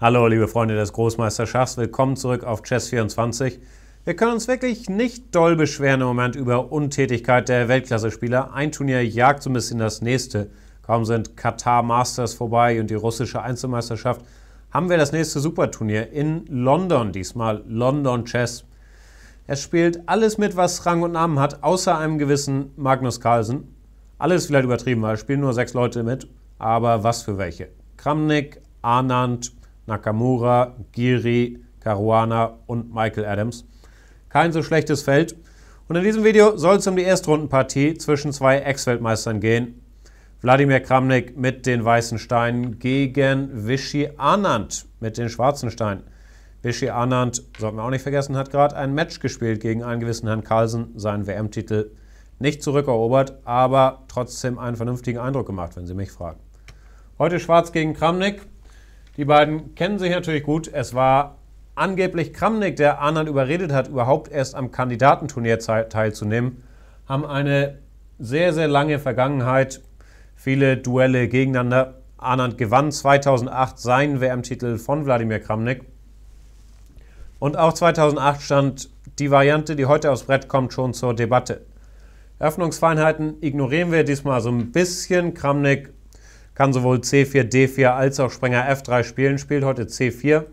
Hallo, liebe Freunde des Großmeisterschachs, willkommen zurück auf Chess24. Wir können uns wirklich nicht doll beschweren im Moment über Untätigkeit der Weltklasse-Spieler. Ein Turnier jagt so ein bisschen das nächste. Kaum sind Katar Masters vorbei und die russische Einzelmeisterschaft, haben wir das nächste Superturnier in London, diesmal London Chess. Es spielt alles mit, was Rang und Namen hat, außer einem gewissen Magnus Carlsen. Alles vielleicht übertrieben, weil es spielen nur sechs Leute mit, aber was für welche. Kramnik, Anand, Nakamura, Giri, Caruana und Michael Adams. Kein so schlechtes Feld. Und in diesem Video soll es um die Erstrundenpartie zwischen zwei Ex-Weltmeistern gehen. Wladimir Kramnik mit den weißen Steinen gegen Vichy Anand mit den schwarzen Steinen. Vichy Anand, sollten wir auch nicht vergessen, hat gerade ein Match gespielt gegen einen gewissen Herrn Carlsen, seinen WM-Titel nicht zurückerobert, aber trotzdem einen vernünftigen Eindruck gemacht, wenn Sie mich fragen. Heute schwarz gegen Kramnik, die beiden kennen sich natürlich gut. Es war angeblich Kramnik, der Arnold überredet hat, überhaupt erst am Kandidatenturnier teilzunehmen. Haben eine sehr, sehr lange Vergangenheit, viele Duelle gegeneinander. Anand gewann 2008 seinen WM-Titel von Wladimir Kramnik. Und auch 2008 stand die Variante, die heute aufs Brett kommt, schon zur Debatte. Öffnungsfeinheiten ignorieren wir diesmal so ein bisschen. Kramnik kann sowohl C4, D4 als auch Springer F3 spielen, spielt heute C4.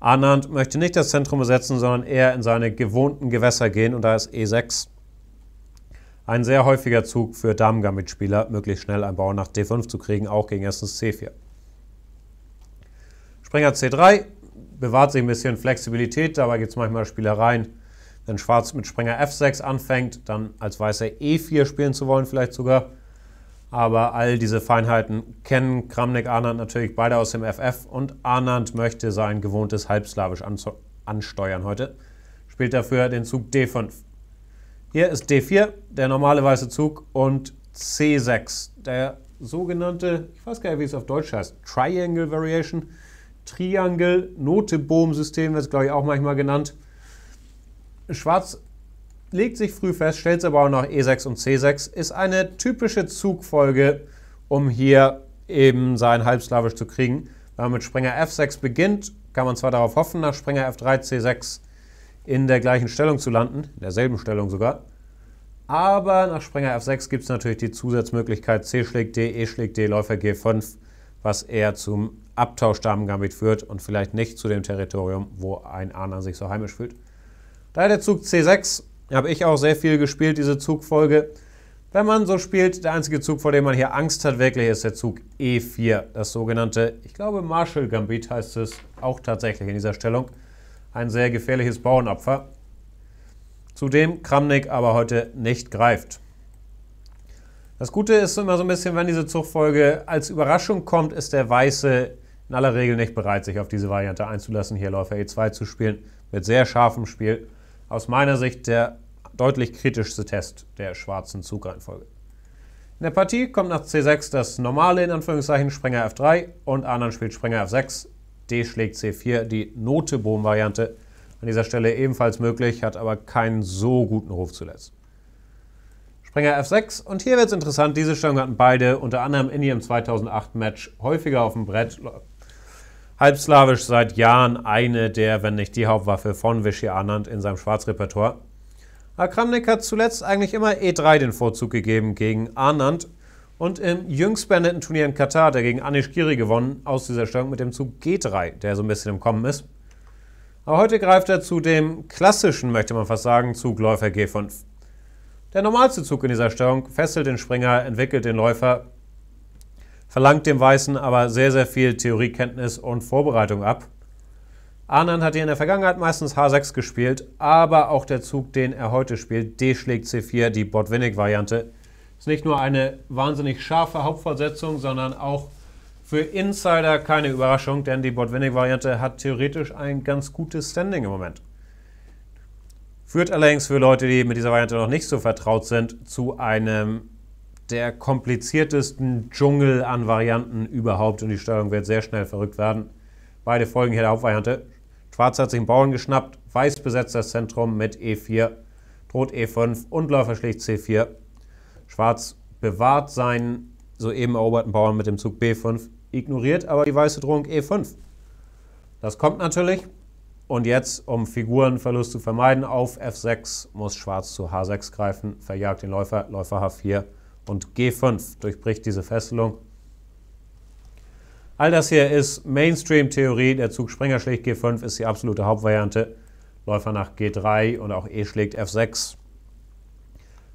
Anand möchte nicht das Zentrum besetzen, sondern eher in seine gewohnten Gewässer gehen und da ist E6. Ein sehr häufiger Zug für Damen-Gambit-Spieler, möglichst schnell einen Bauer nach D5 zu kriegen, auch gegen erstens C4. Springer C3 bewahrt sich ein bisschen Flexibilität, dabei gibt es manchmal Spielereien. Wenn Schwarz mit Springer F6 anfängt, dann als Weißer E4 spielen zu wollen, vielleicht sogar, aber all diese Feinheiten kennen Kramnik-Arnand natürlich beide aus dem FF und Arnand möchte sein gewohntes Halbslawisch ansteuern heute. Spielt dafür den Zug D5. Hier ist D4, der normale weiße Zug, und C6, der sogenannte, ich weiß gar nicht, wie es auf Deutsch heißt, Triangle Variation, Triangle Note Bohm System wird es glaube ich auch manchmal genannt. Schwarz legt sich früh fest, stellt es aber auch noch E6 und C6, ist eine typische Zugfolge, um hier eben sein Halbslawisch zu kriegen. Wenn man mit Springer F6 beginnt, kann man zwar darauf hoffen, nach Springer F3, C6 in der gleichen Stellung zu landen, in derselben Stellung sogar. Aber nach Springer F6 gibt es natürlich die Zusatzmöglichkeit C schlägt D, E schlägt D, Läufer G5, was eher zum Abtausch Damengambit führt und vielleicht nicht zu dem Territorium, wo ein Ahner sich so heimisch fühlt. Daher der Zug C6 habe ich auch sehr viel gespielt, diese Zugfolge. Wenn man so spielt, der einzige Zug, vor dem man hier Angst hat, wirklich ist der Zug E4. Das sogenannte, ich glaube, Marshall Gambit heißt es auch tatsächlich in dieser Stellung. Ein sehr gefährliches Bauernopfer. Zudem Kramnik aber heute nicht greift. Das Gute ist immer so ein bisschen, wenn diese Zugfolge als Überraschung kommt, ist der Weiße in aller Regel nicht bereit, sich auf diese Variante einzulassen, hier Läufer E2 zu spielen, mit sehr scharfem Spiel aus meiner Sicht der deutlich kritischste Test der schwarzen Zugreihenfolge. In der Partie kommt nach C6 das normale, in Anführungszeichen, Springer F3 und Anan spielt Springer F6, D schlägt C4, die note variante An dieser Stelle ebenfalls möglich, hat aber keinen so guten Ruf zuletzt. Springer F6 und hier wird es interessant, diese Stellung hatten beide unter anderem in ihrem 2008-Match häufiger auf dem Brett, halbslawisch seit Jahren eine der, wenn nicht die Hauptwaffe von Vichy Anand in seinem Schwarzrepertoire. Akramnik hat zuletzt eigentlich immer E3 den Vorzug gegeben gegen Anand und im jüngst beendeten Turnier in Katar, der gegen Anish Giri gewonnen, aus dieser Stellung mit dem Zug G3, der so ein bisschen im Kommen ist. Aber heute greift er zu dem klassischen, möchte man fast sagen, Zug Läufer G5. Der normalste Zug in dieser Stellung fesselt den Springer, entwickelt den Läufer, verlangt dem Weißen aber sehr, sehr viel Theoriekenntnis und Vorbereitung ab. Arnand hat hier in der Vergangenheit meistens H6 gespielt, aber auch der Zug, den er heute spielt, D schlägt C4, die Botvinnik-Variante, ist nicht nur eine wahnsinnig scharfe Hauptfortsetzung, sondern auch für Insider keine Überraschung, denn die Botvinnik-Variante hat theoretisch ein ganz gutes Standing im Moment. Führt allerdings für Leute, die mit dieser Variante noch nicht so vertraut sind, zu einem der kompliziertesten Dschungel an Varianten überhaupt und die Steuerung wird sehr schnell verrückt werden. Beide Folgen hier der Hauptvariante. Schwarz hat sich einen Bauern geschnappt, Weiß besetzt das Zentrum mit E4, droht E5 und Läufer schlägt C4. Schwarz bewahrt seinen soeben eroberten Bauern mit dem Zug B5, ignoriert aber die weiße Drohung E5. Das kommt natürlich. Und jetzt, um Figurenverlust zu vermeiden, auf F6 muss Schwarz zu H6 greifen, verjagt den Läufer, Läufer H4 und G5 durchbricht diese Fesselung. All das hier ist Mainstream-Theorie. Der Zug Springer schlägt G5 ist die absolute Hauptvariante. Läufer nach G3 und auch E schlägt F6.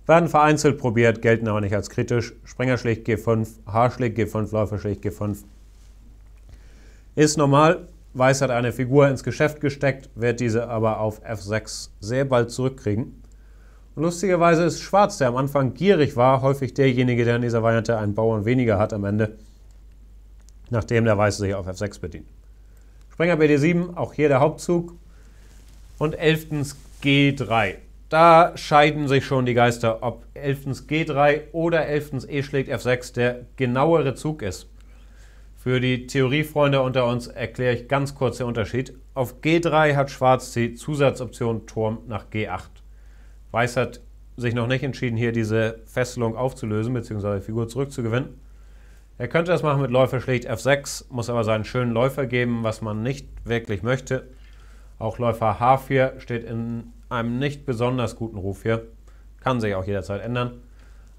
Werden vereinzelt probiert, gelten aber nicht als kritisch. Springer schlägt G5, H schlägt G5, Läufer schlägt G5. Ist normal. Weiß hat eine Figur ins Geschäft gesteckt, wird diese aber auf F6 sehr bald zurückkriegen. Lustigerweise ist Schwarz, der am Anfang gierig war, häufig derjenige, der in dieser Variante einen Bauern weniger hat am Ende, nachdem der Weiße sich auf F6 bedient. Springer BD7, auch hier der Hauptzug. Und 11. G3. Da scheiden sich schon die Geister, ob 11. G3 oder 11. E schlägt F6 der genauere Zug ist. Für die Theoriefreunde unter uns erkläre ich ganz kurz den Unterschied. Auf G3 hat Schwarz die Zusatzoption Turm nach G8. Weiß hat sich noch nicht entschieden, hier diese Fesselung aufzulösen, bzw. die Figur zurückzugewinnen. Er könnte das machen mit Läufer schlägt F6, muss aber seinen schönen Läufer geben, was man nicht wirklich möchte. Auch Läufer H4 steht in einem nicht besonders guten Ruf hier. Kann sich auch jederzeit ändern.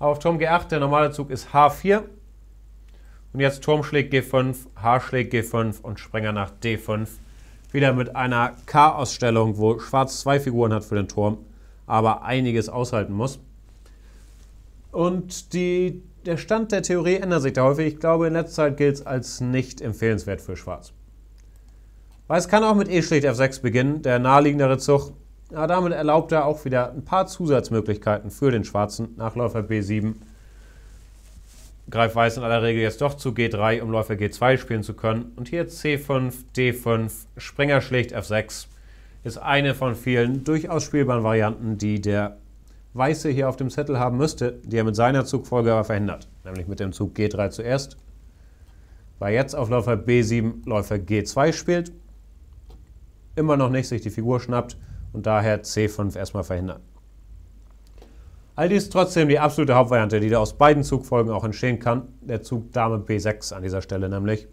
Auf Turm G8, der normale Zug ist H4. Und jetzt Turm schlägt G5, H schlägt G5 und Springer nach D5. Wieder mit einer Chaosstellung, wo Schwarz zwei Figuren hat für den Turm aber einiges aushalten muss. Und die, der Stand der Theorie ändert sich da häufig. Ich glaube, in letzter Zeit gilt es als nicht empfehlenswert für Schwarz. Weiß kann auch mit E schlicht F6 beginnen, der naheliegendere Zug. Aber damit erlaubt er auch wieder ein paar Zusatzmöglichkeiten für den Schwarzen nach Läufer B7. Greift Weiß in aller Regel jetzt doch zu G3, um Läufer G2 spielen zu können. Und hier C5, D5, Springer schlicht F6 ist eine von vielen durchaus spielbaren Varianten, die der Weiße hier auf dem Zettel haben müsste, die er mit seiner Zugfolge aber verhindert. Nämlich mit dem Zug G3 zuerst, weil jetzt auf Läufer B7 Läufer G2 spielt, immer noch nicht sich die Figur schnappt und daher C5 erstmal verhindert. All dies trotzdem die absolute Hauptvariante, die da aus beiden Zugfolgen auch entstehen kann, der Zug Dame B6 an dieser Stelle nämlich.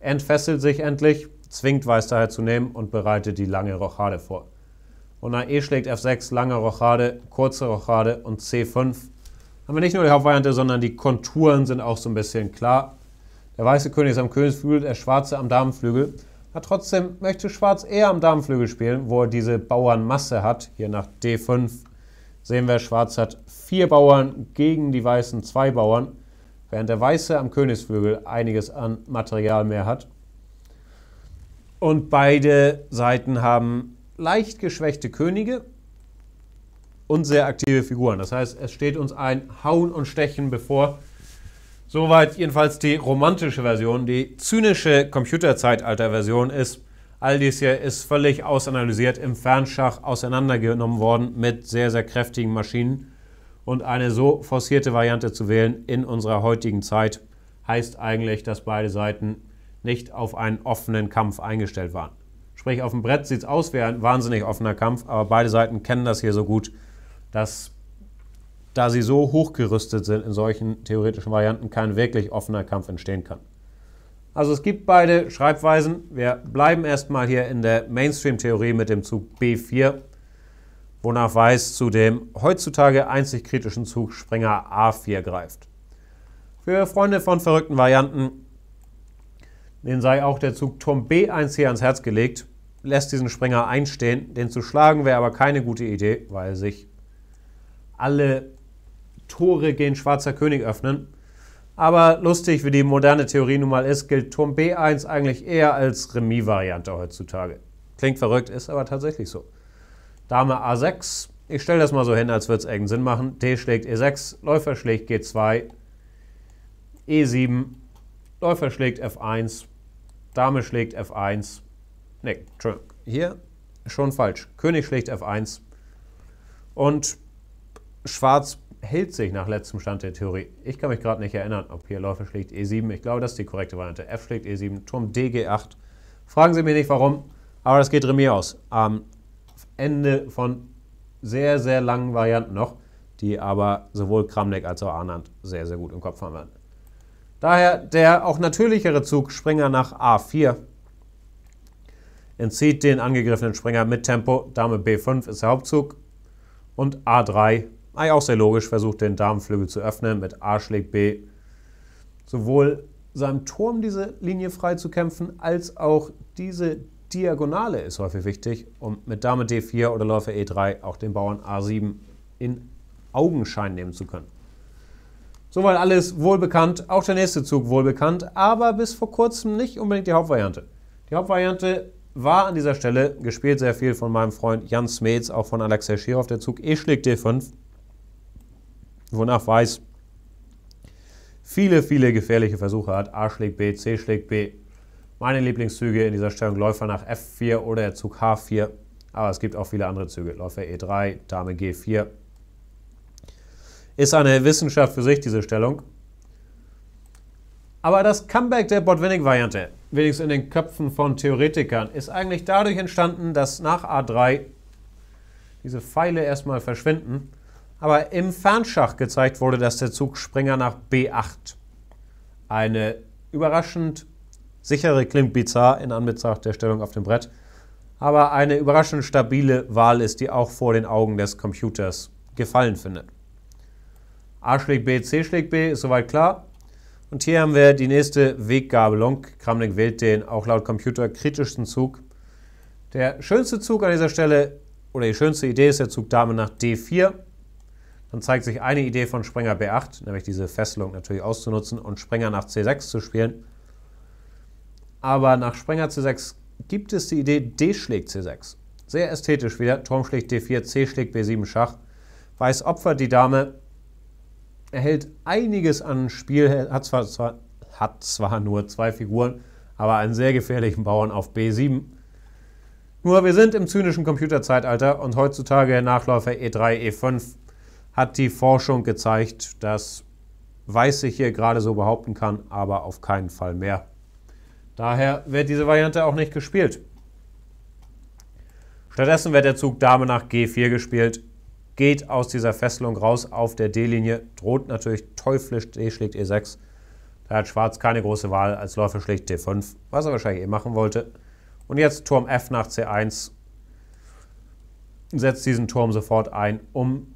Entfesselt sich endlich, zwingt Weiß daher zu nehmen und bereitet die lange Rochade vor. Und nach E schlägt F6 lange Rochade, kurze Rochade und C5. Haben wir nicht nur die Hauptvariante, sondern die Konturen sind auch so ein bisschen klar. Der weiße König ist am Königsflügel, der schwarze am Damenflügel. Aber trotzdem möchte Schwarz eher am Damenflügel spielen, wo er diese Bauernmasse hat. Hier nach D5 sehen wir, Schwarz hat vier Bauern gegen die Weißen zwei Bauern, während der Weiße am Königsflügel einiges an Material mehr hat. Und beide Seiten haben leicht geschwächte Könige und sehr aktive Figuren. Das heißt, es steht uns ein Hauen und Stechen bevor. Soweit jedenfalls die romantische Version. Die zynische Computerzeitalter-Version ist, all dies hier ist völlig ausanalysiert, im Fernschach auseinandergenommen worden mit sehr, sehr kräftigen Maschinen. Und eine so forcierte Variante zu wählen in unserer heutigen Zeit heißt eigentlich, dass beide Seiten nicht auf einen offenen Kampf eingestellt waren. Sprich, auf dem Brett sieht es aus wie ein wahnsinnig offener Kampf, aber beide Seiten kennen das hier so gut, dass da sie so hochgerüstet sind in solchen theoretischen Varianten, kein wirklich offener Kampf entstehen kann. Also es gibt beide Schreibweisen. Wir bleiben erstmal hier in der Mainstream-Theorie mit dem Zug B4, wonach Weiß zu dem heutzutage einzig kritischen Zug Springer A4 greift. Für Freunde von verrückten Varianten den sei auch der Zug Turm B1 hier ans Herz gelegt, lässt diesen Springer einstehen. Den zu schlagen wäre aber keine gute Idee, weil sich alle Tore gegen Schwarzer König öffnen. Aber lustig, wie die moderne Theorie nun mal ist, gilt Turm B1 eigentlich eher als Remis-Variante heutzutage. Klingt verrückt, ist aber tatsächlich so. Dame A6, ich stelle das mal so hin, als würde es irgendeinen Sinn machen. D schlägt E6, Läufer schlägt G2, E7, Läufer schlägt F1, Dame schlägt F1. Ne, hier schon falsch. König schlägt F1. Und Schwarz hält sich nach letztem Stand der Theorie. Ich kann mich gerade nicht erinnern, ob hier Läufer schlägt E7. Ich glaube, das ist die korrekte Variante. F schlägt E7, Turm DG8. Fragen Sie mich nicht warum, aber das geht Remis aus. Am Ende von sehr, sehr langen Varianten noch, die aber sowohl Kramnik als auch Arnand sehr, sehr gut im Kopf haben werden. Daher der auch natürlichere Zug Springer nach A4 entzieht den angegriffenen Springer mit Tempo. Dame B5 ist der Hauptzug und A3, eigentlich auch sehr logisch, versucht den Damenflügel zu öffnen mit A schlägt B. Sowohl seinem Turm diese Linie frei zu kämpfen, als auch diese Diagonale ist häufig wichtig, um mit Dame D4 oder Läufer E3 auch den Bauern A7 in Augenschein nehmen zu können. Soweit alles wohlbekannt, auch der nächste Zug wohlbekannt, aber bis vor kurzem nicht unbedingt die Hauptvariante. Die Hauptvariante war an dieser Stelle gespielt sehr viel von meinem Freund Jan Smets, auch von Alexei Schirov, der Zug E schlägt D5, wonach Weiß viele, viele gefährliche Versuche hat. A schlägt B, C schlägt B. Meine Lieblingszüge in dieser Stellung Läufer nach F4 oder Zug H4, aber es gibt auch viele andere Züge. Läufer E3, Dame G4, ist eine Wissenschaft für sich, diese Stellung. Aber das Comeback der botwinning variante wenigstens in den Köpfen von Theoretikern, ist eigentlich dadurch entstanden, dass nach A3 diese Pfeile erstmal verschwinden, aber im Fernschach gezeigt wurde, dass der Zug Springer nach B8 eine überraschend sichere klingt bizarr in Anbetracht der Stellung auf dem Brett, aber eine überraschend stabile Wahl ist, die auch vor den Augen des Computers gefallen findet. A schlägt B, C schlägt B, ist soweit klar. Und hier haben wir die nächste Weggabelung. Kramnik wählt den auch laut Computer kritischsten Zug. Der schönste Zug an dieser Stelle oder die schönste Idee ist der Zug Dame nach D4. Dann zeigt sich eine Idee von Sprenger B8, nämlich diese Fesselung natürlich auszunutzen und Sprenger nach C6 zu spielen. Aber nach Sprenger C6 gibt es die Idee D schlägt C6. Sehr ästhetisch wieder. Turm schlägt D4, C schlägt B7 Schach. Weiß opfert die Dame erhält einiges an Spiel, hat zwar, zwar, hat zwar nur zwei Figuren, aber einen sehr gefährlichen Bauern auf B7. Nur wir sind im zynischen Computerzeitalter und heutzutage Nachläufer E3, E5 hat die Forschung gezeigt, dass Weiß ich hier gerade so behaupten kann, aber auf keinen Fall mehr. Daher wird diese Variante auch nicht gespielt. Stattdessen wird der Zug Dame nach G4 gespielt geht aus dieser Fesselung raus auf der D-Linie, droht natürlich teuflisch, D schlägt E6. Da hat Schwarz keine große Wahl, als Läufer schlägt D5, was er wahrscheinlich eh machen wollte. Und jetzt Turm F nach C1, setzt diesen Turm sofort ein, um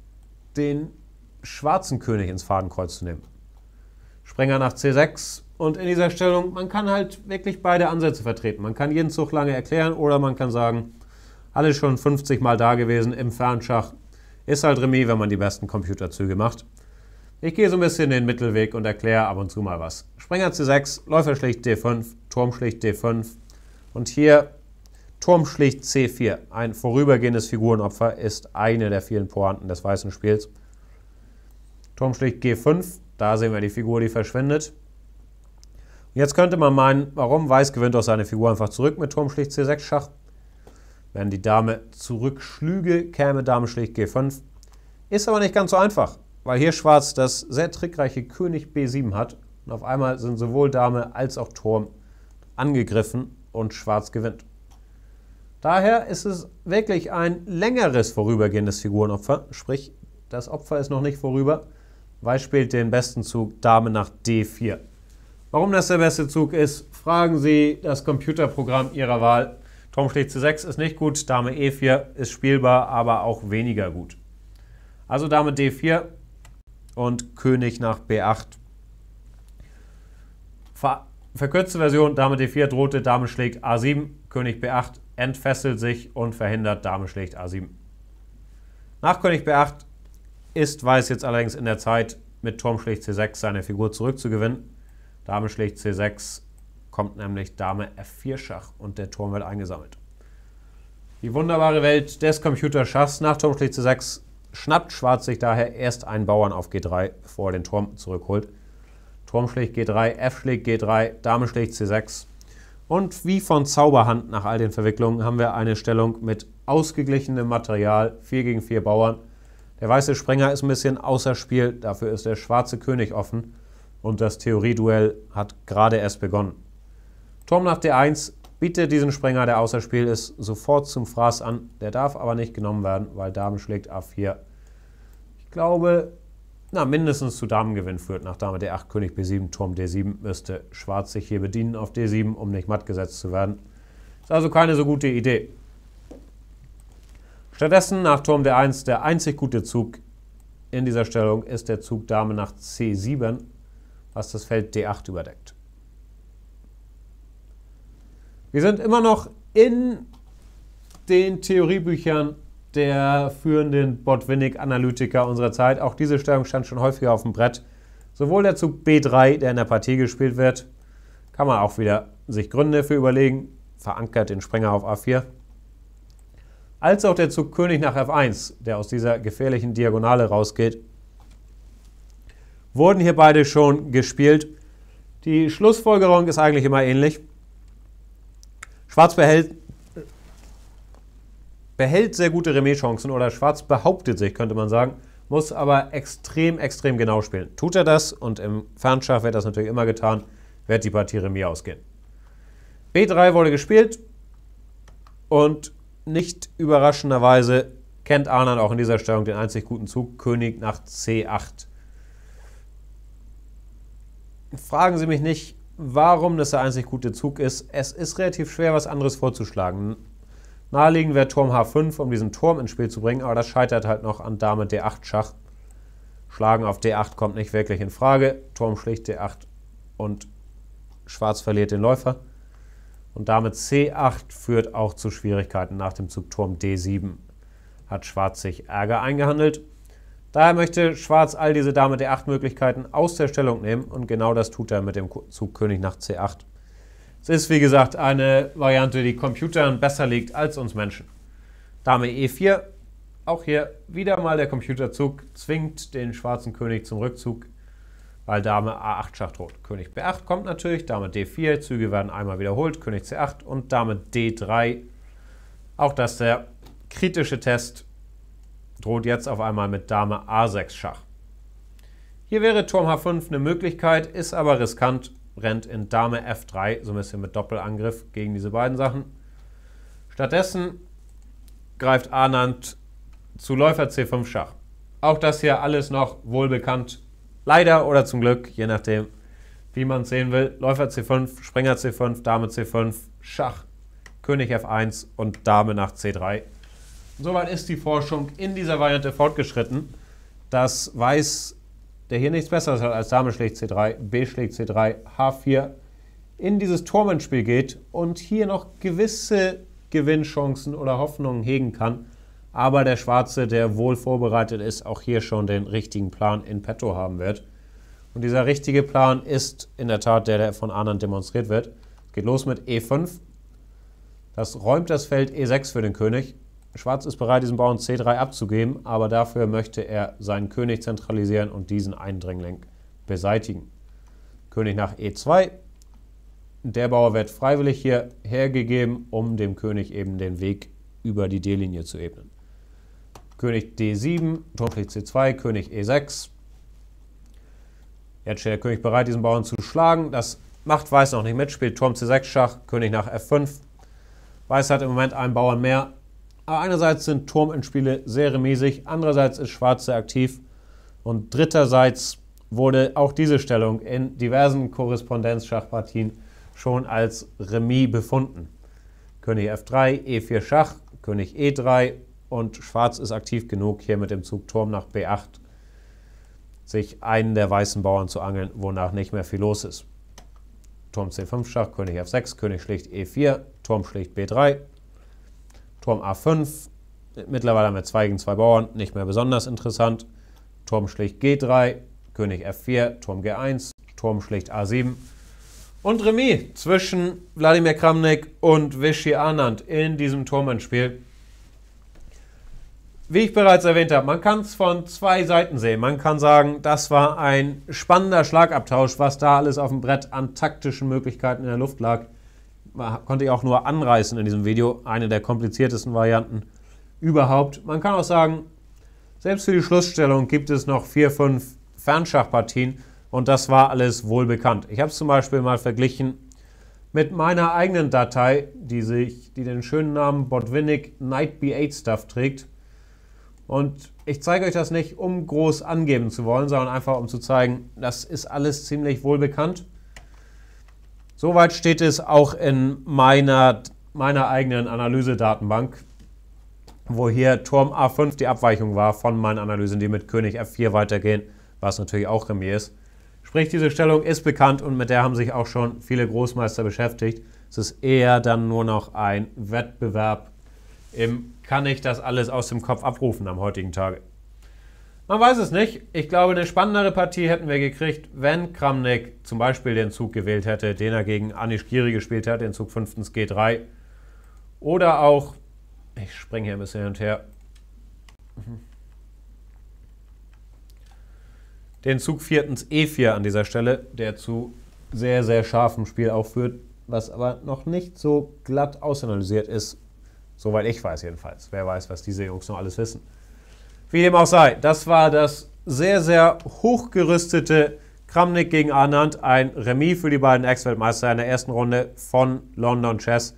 den schwarzen König ins Fadenkreuz zu nehmen. Sprenger nach C6 und in dieser Stellung, man kann halt wirklich beide Ansätze vertreten. Man kann jeden Zug lange erklären oder man kann sagen, alles schon 50 Mal da gewesen im Fernschach, ist halt Remis, wenn man die besten Computerzüge macht. Ich gehe so ein bisschen den Mittelweg und erkläre ab und zu mal was. Springer C6, Läufer schlicht D5, Turm schlicht D5 und hier Turm schlicht C4. Ein vorübergehendes Figurenopfer ist eine der vielen Pointen des weißen Spiels. Turm schlicht G5, da sehen wir die Figur, die verschwindet. Jetzt könnte man meinen, warum Weiß gewinnt doch seine Figur einfach zurück mit Turm schlicht C6 Schach. Wenn die Dame zurückschlüge, käme Dame schlicht G5. Ist aber nicht ganz so einfach, weil hier Schwarz das sehr trickreiche König B7 hat. Und auf einmal sind sowohl Dame als auch Turm angegriffen und Schwarz gewinnt. Daher ist es wirklich ein längeres vorübergehendes Figurenopfer, sprich, das Opfer ist noch nicht vorüber, weil spielt den besten Zug Dame nach D4. Warum das der beste Zug ist, fragen Sie das Computerprogramm Ihrer Wahl Turm schlägt zu 6 ist nicht gut, Dame E4 ist spielbar, aber auch weniger gut. Also Dame D4 und König nach B8. Ver verkürzte Version, Dame D4 drohte, Dame schlägt A7, König B8 entfesselt sich und verhindert, Dame schlägt A7. Nach König B8 ist Weiß jetzt allerdings in der Zeit, mit Turm schlägt C6 seine Figur zurückzugewinnen. Dame schlägt C6 kommt nämlich Dame F4 Schach und der Turm wird eingesammelt. Die wunderbare Welt des Computerschachs nach Turm schlägt zu 6 schnappt Schwarz sich daher erst einen Bauern auf G3, bevor er den Turm zurückholt. Turm schlägt G3, F schlägt G3, Dame schlägt C6. Und wie von Zauberhand nach all den Verwicklungen haben wir eine Stellung mit ausgeglichenem Material, 4 gegen 4 Bauern. Der weiße Springer ist ein bisschen außer Spiel, dafür ist der schwarze König offen und das Theorieduell hat gerade erst begonnen. Turm nach D1, bitte diesen Springer, der außer Spiel ist, sofort zum Fraß an. Der darf aber nicht genommen werden, weil Dame schlägt A4. Ich glaube, na, mindestens zu Damengewinn führt. Nach Dame D8, König B7, Turm D7 müsste Schwarz sich hier bedienen auf D7, um nicht matt gesetzt zu werden. Ist also keine so gute Idee. Stattdessen nach Turm D1 der einzig gute Zug in dieser Stellung ist der Zug Dame nach C7, was das Feld D8 überdeckt. Wir sind immer noch in den Theoriebüchern der führenden Botwinnik-Analytiker unserer Zeit. Auch diese Steuerung stand schon häufiger auf dem Brett. Sowohl der Zug B3, der in der Partie gespielt wird, kann man auch wieder sich Gründe dafür überlegen, verankert den Sprenger auf A4, als auch der Zug König nach F1, der aus dieser gefährlichen Diagonale rausgeht, wurden hier beide schon gespielt. Die Schlussfolgerung ist eigentlich immer ähnlich. Schwarz behält, behält sehr gute Remis-Chancen oder Schwarz behauptet sich, könnte man sagen, muss aber extrem, extrem genau spielen. Tut er das und im Fernschach wird das natürlich immer getan, wird die Partie Remis ausgehen. B3 wurde gespielt und nicht überraschenderweise kennt Arnand auch in dieser Stellung den einzig guten Zug König nach C8. Fragen Sie mich nicht, warum das der einzig gute Zug ist. Es ist relativ schwer, was anderes vorzuschlagen. Naheliegend wäre Turm H5, um diesen Turm ins Spiel zu bringen, aber das scheitert halt noch an Dame D8 Schach. Schlagen auf D8 kommt nicht wirklich in Frage. Turm schlägt D8 und Schwarz verliert den Läufer. Und Dame C8 führt auch zu Schwierigkeiten nach dem Zug Turm D7. Hat Schwarz sich Ärger eingehandelt. Daher möchte Schwarz all diese Dame D8 Möglichkeiten aus der Stellung nehmen und genau das tut er mit dem Zug König nach C8. Es ist wie gesagt eine Variante, die Computern besser liegt als uns Menschen. Dame E4, auch hier wieder mal der Computerzug zwingt den schwarzen König zum Rückzug, weil Dame A8 Schach droht. König B8 kommt natürlich, Dame D4, Züge werden einmal wiederholt, König C8 und Dame D3. Auch das der kritische Test droht jetzt auf einmal mit Dame A6 Schach. Hier wäre Turm H5 eine Möglichkeit, ist aber riskant, rennt in Dame F3, so ein bisschen mit Doppelangriff gegen diese beiden Sachen. Stattdessen greift Anand zu Läufer C5 Schach. Auch das hier alles noch wohlbekannt. Leider oder zum Glück, je nachdem, wie man es sehen will. Läufer C5, Springer C5, Dame C5, Schach, König F1 und Dame nach C3. Soweit ist die Forschung in dieser Variante fortgeschritten, dass Weiß, der hier nichts Besseres hat als Dame schlägt C3, B schlägt C3, H4, in dieses Turmenspiel geht und hier noch gewisse Gewinnchancen oder Hoffnungen hegen kann. Aber der Schwarze, der wohl vorbereitet ist, auch hier schon den richtigen Plan in petto haben wird. Und dieser richtige Plan ist in der Tat der, der von Anand demonstriert wird. Geht los mit E5. Das räumt das Feld E6 für den König. Schwarz ist bereit, diesen Bauern C3 abzugeben, aber dafür möchte er seinen König zentralisieren und diesen Eindringling beseitigen. König nach E2. Der Bauer wird freiwillig hier hergegeben, um dem König eben den Weg über die D-Linie zu ebnen. König D7, Turmkrieg C2, König E6. Jetzt steht der König bereit, diesen Bauern zu schlagen. Das macht Weiß noch nicht mit, spielt Turm C6 Schach, König nach F5. Weiß hat im Moment einen Bauern mehr, aber einerseits sind Turmendspiele sehr remisig, andererseits ist Schwarz sehr aktiv und dritterseits wurde auch diese Stellung in diversen Korrespondenzschachpartien schon als Remis befunden. König F3, E4 Schach, König E3 und Schwarz ist aktiv genug, hier mit dem Zug Turm nach B8 sich einen der weißen Bauern zu angeln, wonach nicht mehr viel los ist. Turm C5 Schach, König F6, König schlägt E4, Turm schlägt B3, Turm A5, mittlerweile mit 2 gegen 2 Bauern, nicht mehr besonders interessant. Turm schlägt G3, König F4, Turm G1, Turm schlägt A7. Und Remis zwischen Wladimir Kramnik und Vichy Anand in diesem Turmendspiel. Wie ich bereits erwähnt habe, man kann es von zwei Seiten sehen. Man kann sagen, das war ein spannender Schlagabtausch, was da alles auf dem Brett an taktischen Möglichkeiten in der Luft lag konnte ich auch nur anreißen in diesem Video, eine der kompliziertesten Varianten überhaupt. Man kann auch sagen, selbst für die Schlussstellung gibt es noch vier, fünf Fernschachpartien und das war alles wohlbekannt. Ich habe es zum Beispiel mal verglichen mit meiner eigenen Datei, die sich, die den schönen Namen Botwinnik Night B8 Stuff trägt. Und ich zeige euch das nicht, um groß angeben zu wollen, sondern einfach um zu zeigen, das ist alles ziemlich wohlbekannt. Soweit steht es auch in meiner, meiner eigenen Analysedatenbank, wo hier Turm A5 die Abweichung war von meinen Analysen, die mit König F4 weitergehen, was natürlich auch Remis ist. Sprich, diese Stellung ist bekannt und mit der haben sich auch schon viele Großmeister beschäftigt. Es ist eher dann nur noch ein Wettbewerb im Kann ich das alles aus dem Kopf abrufen am heutigen Tage. Man weiß es nicht. Ich glaube, eine spannendere Partie hätten wir gekriegt, wenn Kramnik zum Beispiel den Zug gewählt hätte, den er gegen Anish Giri gespielt hat, den Zug 5. G3. Oder auch, ich springe hier ein bisschen hin und her, den Zug 4. E4 an dieser Stelle, der zu sehr, sehr scharfem Spiel aufführt, was aber noch nicht so glatt ausanalysiert ist, soweit ich weiß jedenfalls. Wer weiß, was diese Jungs noch alles wissen. Wie dem auch sei, das war das sehr, sehr hochgerüstete Kramnik gegen Arnand. Ein Remis für die beiden Ex-Weltmeister in der ersten Runde von London Chess.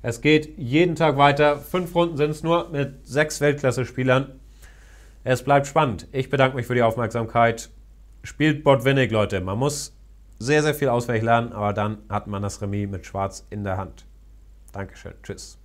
Es geht jeden Tag weiter. Fünf Runden sind es nur mit sechs Weltklasse-Spielern. Es bleibt spannend. Ich bedanke mich für die Aufmerksamkeit. Spielt Botwinnig, Leute. Man muss sehr, sehr viel auswendig lernen, aber dann hat man das Remis mit Schwarz in der Hand. Dankeschön. Tschüss.